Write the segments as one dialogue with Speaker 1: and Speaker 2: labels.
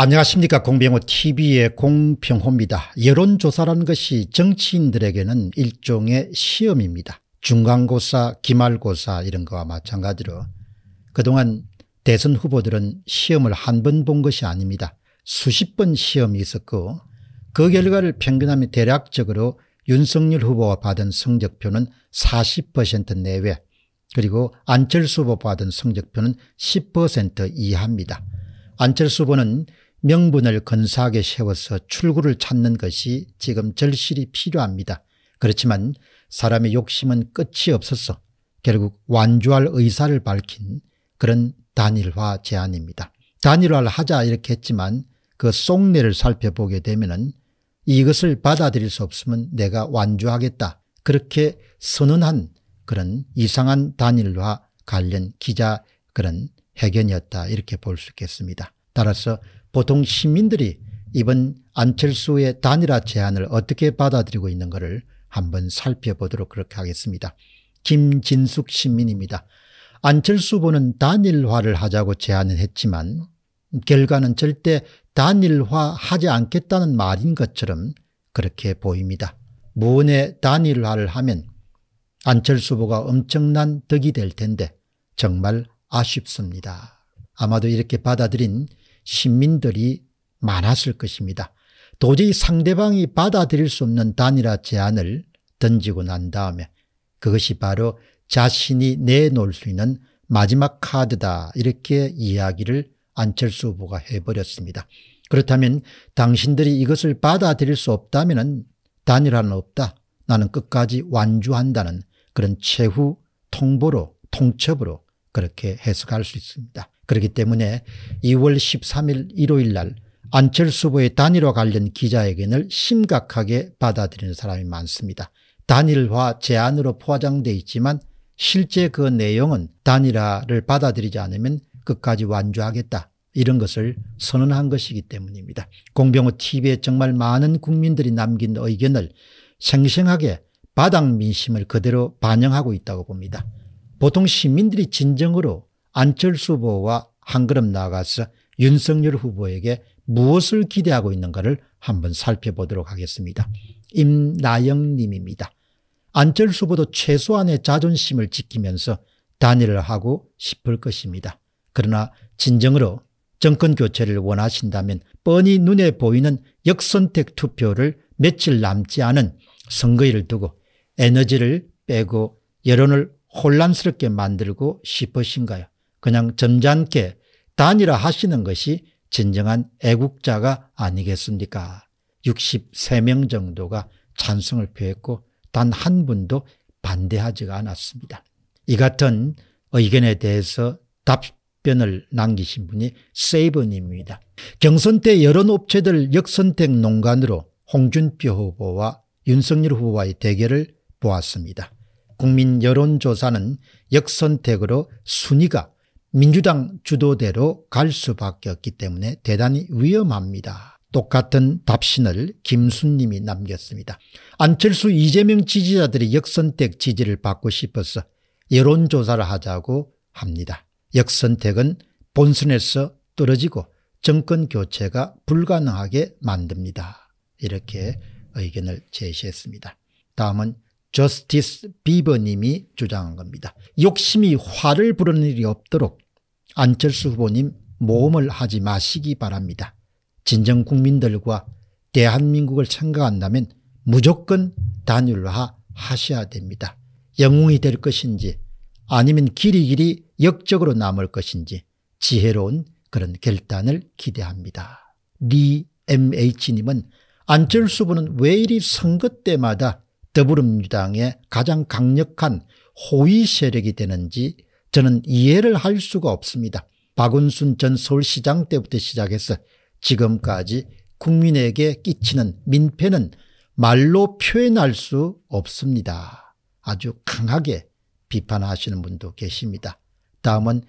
Speaker 1: 안녕하십니까 공병호TV의 공병호입니다. 여론조사라는 것이 정치인들에게는 일종의 시험입니다. 중간고사, 기말고사 이런 거와 마찬가지로 그동안 대선 후보들은 시험을 한 번 본 것이 아닙니다. 수십 번 시험이 있었고 그 결과를 평균하면 대략적으로 윤석열 후보가 받은 성적표는 40% 내외 그리고 안철수 후보 받은 성적표는 10% 이하입니다. 안철수 후보는 명분을 건사하게 세워서 출구를 찾는 것이 지금 절실히 필요합니다. 그렇지만 사람의 욕심은 끝이 없어서 결국 완주할 의사를 밝힌 그런 단일화 제안입니다. 단일화를 하자 이렇게 했지만 그 속내를 살펴보게 되면 은 이것을 받아들일 수 없으면 내가 완주하겠다 그렇게 선언한 그런 이상한 단일화 관련 기자 그런 해견이었다 이렇게 볼 수 있겠습니다. 따라서 보통 시민들이 이번 안철수의 단일화 제안을 어떻게 받아들이고 있는 것을 한번 살펴보도록 그렇게 하겠습니다. 김진숙 시민입니다. 안철수 후보는 단일화를 하자고 제안을 했지만 결과는 절대 단일화하지 않겠다는 말인 것처럼 그렇게 보입니다. 무언의 단일화를 하면 안철수 후보가 엄청난 덕이 될 텐데 정말 아쉽습니다. 아마도 이렇게 받아들인 시민들이 많았을 것입니다. 도저히 상대방이 받아들일 수 없는 단일화 제안을 던지고 난 다음에 그것이 바로 자신이 내놓을 수 있는 마지막 카드다 이렇게 이야기를 안철수 후보가 해버렸습니다. 그렇다면 당신들이 이것을 받아들일 수 없다면 단일화는 없다. 나는 끝까지 완주한다는 그런 최후 통보로 통첩으로 그렇게 해석할 수 있습니다. 그렇기 때문에 2월 13일 일요일 날 안철수 후보의 단일화 관련 기자회견을 심각하게 받아들이는 사람이 많습니다. 단일화 제안으로 포장돼 있지만 실제 그 내용은 단일화를 받아들이지 않으면 끝까지 완주하겠다 이런 것을 선언한 것이기 때문입니다. 공병호 tv에 정말 많은 국민들이 남긴 의견을 생생하게 바닥 민심을 그대로 반영하고 있다고 봅니다. 보통 시민들이 진정으로 안철수 후보와 한 걸음 나아가서 윤석열 후보에게 무엇을 기대하고 있는가를 한번 살펴보도록 하겠습니다. 임나영 님입니다. 안철수 후보도 최소한의 자존심을 지키면서 단일을 하고 싶을 것입니다. 그러나 진정으로 정권 교체를 원하신다면 뻔히 눈에 보이는 역선택 투표를 며칠 남지 않은 선거일을 두고 에너지를 빼고 여론을 혼란스럽게 만들고 싶으신가요? 그냥 점잖게 단일화 하시는 것이 진정한 애국자가 아니겠습니까? 63명 정도가 찬성을 표했고 단 한 분도 반대하지가 않았습니다. 이 같은 의견에 대해서 답변을 남기신 분이 세이버님입니다. 경선 때 여론 업체들 역선택 농간으로 홍준표 후보와 윤석열 후보와의 대결을 보았습니다. 국민 여론조사는 역선택으로 순위가 민주당 주도대로 갈 수밖에 없기 때문에 대단히 위험합니다. 똑같은 답신을 김순님이 남겼습니다. 안철수 이재명 지지자들이 역선택 지지를 받고 싶어서 여론조사를 하자고 합니다. 역선택은 본선에서 떨어지고 정권교체가 불가능하게 만듭니다. 이렇게 의견을 제시했습니다. 다음은 저스티스 비버님이 주장한 겁니다. 욕심이 화를 부르는 일이 없도록 안철수 후보님 모험을 하지 마시기 바랍니다. 진정 국민들과 대한민국을 생각한다면 무조건 단일화 하셔야 됩니다. 영웅이 될 것인지 아니면 길이 길이 역적으로 남을 것인지 지혜로운 그런 결단을 기대합니다. 리 MH님은 안철수 분은 왜 이리 선거 때마다 더불어민주당의 가장 강력한 호위 세력이 되는지 저는 이해를 할 수가 없습니다. 박원순 전 서울시장 때부터 시작해서 지금까지 국민에게 끼치는 민폐는 말로 표현할 수 없습니다. 아주 강하게 비판하시는 분도 계십니다. 다음은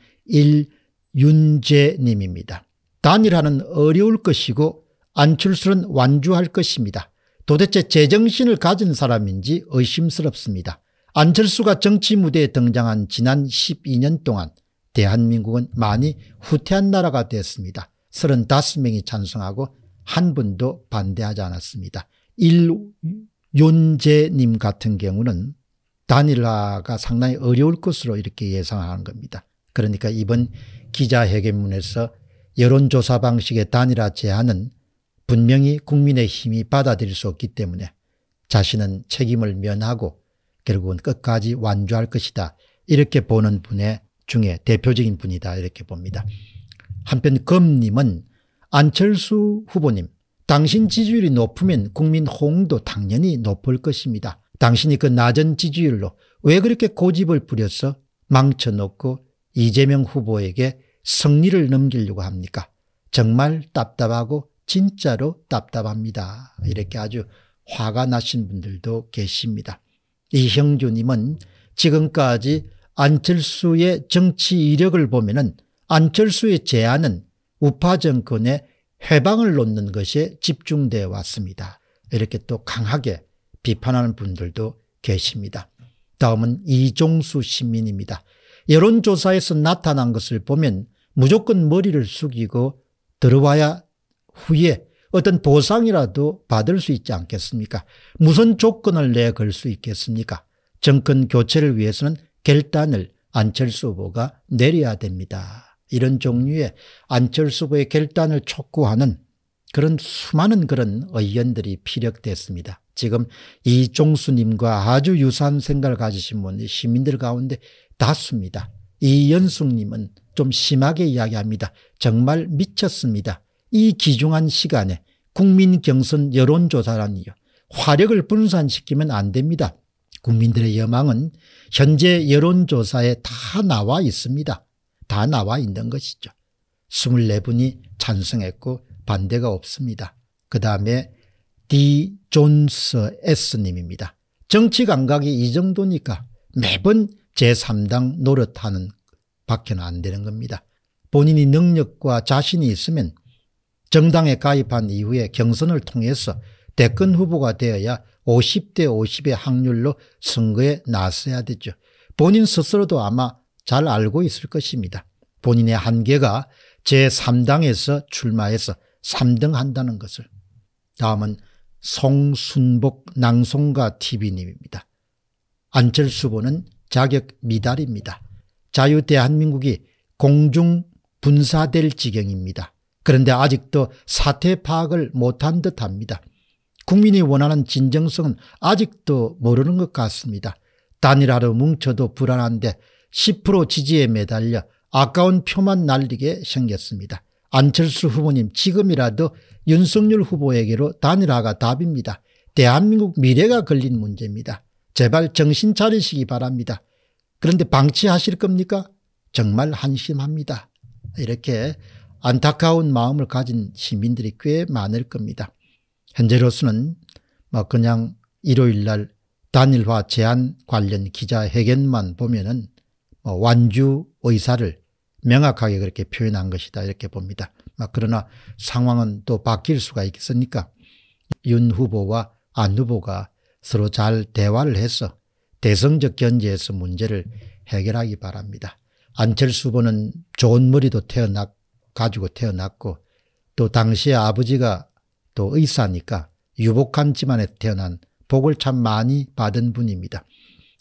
Speaker 1: 일윤재님입니다. 단일화는 어려울 것이고 안철수는 완주할 것입니다. 도대체 제정신을 가진 사람인지 의심스럽습니다. 안철수가 정치 무대에 등장한 지난 12년 동안 대한민국은 많이 후퇴한 나라가 되습니다 35명이 찬성하고 한 분도 반대하지 않았습니다. 일윤재님 같은 경우는 단일화가 상당히 어려울 것으로 이렇게 예상하는 겁니다. 그러니까 이번 기자회견문에서 여론조사 방식의 단일화 제안은 분명히 국민의 힘이 받아들일 수 없기 때문에 자신은 책임을 면하고 결국은 끝까지 완주할 것이다. 이렇게 보는 분의 중에 대표적인 분이다. 이렇게 봅니다. 한편 검님은 안철수 후보님 당신 지지율이 높으면 국민 호응도 당연히 높을 것입니다. 당신이 그 낮은 지지율로 왜 그렇게 고집을 부려서 망쳐놓고 이재명 후보에게 승리를 넘기려고 합니까? 정말 답답하고 진짜로 답답합니다. 이렇게 아주 화가 나신 분들도 계십니다. 이형주님은 지금까지 안철수의 정치 이력을 보면 안철수의 제안은 우파 정권의 해방을 놓는 것에 집중되어 왔습니다. 이렇게 또 강하게 비판하는 분들도 계십니다. 다음은 이종수 시민입니다. 여론조사에서 나타난 것을 보면 무조건 머리를 숙이고 들어와야 후에 어떤 보상이라도 받을 수 있지 않겠습니까? 무슨 조건을 내걸 수 있겠습니까? 정권 교체를 위해서는 결단을 안철수 후보가 내려야 됩니다. 이런 종류의 안철수 후보의 결단을 촉구하는 그런 수많은 그런 의견들이 피력됐습니다. 지금 이종수님과 아주 유사한 생각을 가지신 분이 시민들 가운데 다수입니다. 이연숙님은 좀 심하게 이야기합니다. 정말 미쳤습니다. 이 귀중한 시간에 국민 경선 여론조사라니요. 화력을 분산시키면 안 됩니다. 국민들의 여망은 현재 여론조사에 다 나와 있습니다. 다 나와 있는 것이죠. 24분이 찬성했고 반대가 없습니다. 그 다음에 D. 존스 S님입니다. 정치 감각이 이 정도니까 매번 제3당 노릇하는 밖에는 안 되는 겁니다. 본인이 능력과 자신이 있으면 정당에 가입한 이후에 경선을 통해서 대권 후보가 되어야 50대 50의 확률로 선거에 나서야 되죠. 본인 스스로도 아마 잘 알고 있을 것입니다. 본인의 한계가 제3당에서 출마해서 3등 한다는 것을. 다음은 송순복 낭송가 TV님입니다. 안철수 후보는 자격 미달입니다. 자유대한민국이 공중 분사될 지경입니다. 그런데 아직도 사태 파악을 못한 듯합니다. 국민이 원하는 진정성은 아직도 모르는 것 같습니다. 단일화로 뭉쳐도 불안한데 10% 지지에 매달려 아까운 표만 날리게 생겼습니다. 안철수 후보님 지금이라도 윤석열 후보에게로 단일화가 답입니다. 대한민국 미래가 걸린 문제입니다. 제발 정신 차리시기 바랍니다. 그런데 방치하실 겁니까? 정말 한심합니다. 이렇게 안타까운 마음을 가진 시민들이 꽤 많을 겁니다. 현재로서는 뭐 그냥 일요일 날 단일화 제안 관련 기자회견만 보면은 뭐 완주 의사를 명확하게 그렇게 표현한 것이다 이렇게 봅니다. 뭐 그러나 상황은 또 바뀔 수가 있겠습니까 윤 후보와 안 후보가 서로 잘 대화를 해서 대성적 견제에서 문제를 해결하기 바랍니다. 안철수 후보는 좋은 머리도 태어났 가지고 태어났고 또 당시에 아버지가 또 의사니까 유복한 집안에 태어난 복을 참 많이 받은 분입니다.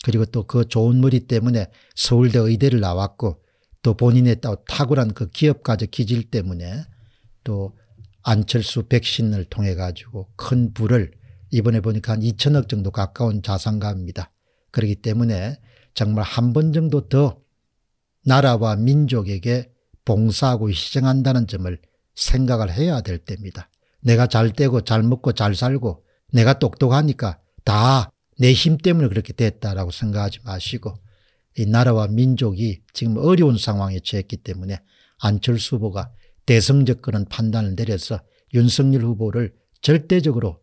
Speaker 1: 그리고 또 그 좋은 머리 때문에 서울대 의대를 나왔고 또 본인의 탁월한 그 기업가적 기질 때문에 또 안철수 백신을 통해 가지고 큰 부를 이번에 보니까 한 2천억 정도 가까운 자산가입니다. 그렇기 때문에 정말 한 번 정도 더 나라와 민족에게 봉사하고 희생한다는 점을 생각을 해야 될 때입니다. 내가 잘 되고 잘 먹고 잘 살고 내가 똑똑하니까 다 내 힘 때문에 그렇게 됐다라고 생각하지 마시고 이 나라와 민족이 지금 어려운 상황에 처했기 때문에 안철수 후보가 대승적 그런 판단을 내려서 윤석열 후보를 절대적으로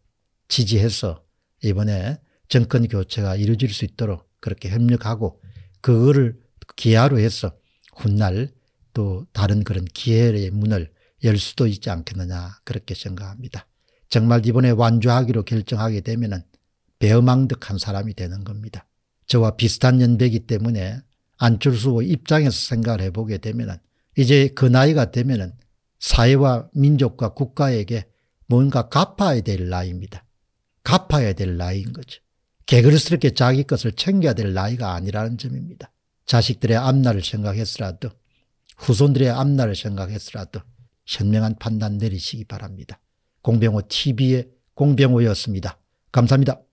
Speaker 1: 지지해서 이번에 정권 교체가 이루어질 수 있도록 그렇게 협력하고 그거를 기하로 해서 훗날 또 다른 그런 기회의 문을 열 수도 있지 않겠느냐 그렇게 생각합니다. 정말 이번에 완주하기로 결정하게 되면 은 배어망득한 사람이 되는 겁니다. 저와 비슷한 연배이기 때문에 안철수 입장에서 생각을 해보게 되면 은 이제 그 나이가 되면 은 사회와 민족과 국가에게 뭔가 갚아야 될 나이입니다. 갚아야 될 나이인 거죠. 개그스럽게 자기 것을 챙겨야 될 나이가 아니라는 점입니다. 자식들의 앞날을 생각했으라도 후손들의 앞날을 생각했으라도 현명한 판단 내리시기 바랍니다. 공병호 TV의 공병호였습니다. 감사합니다.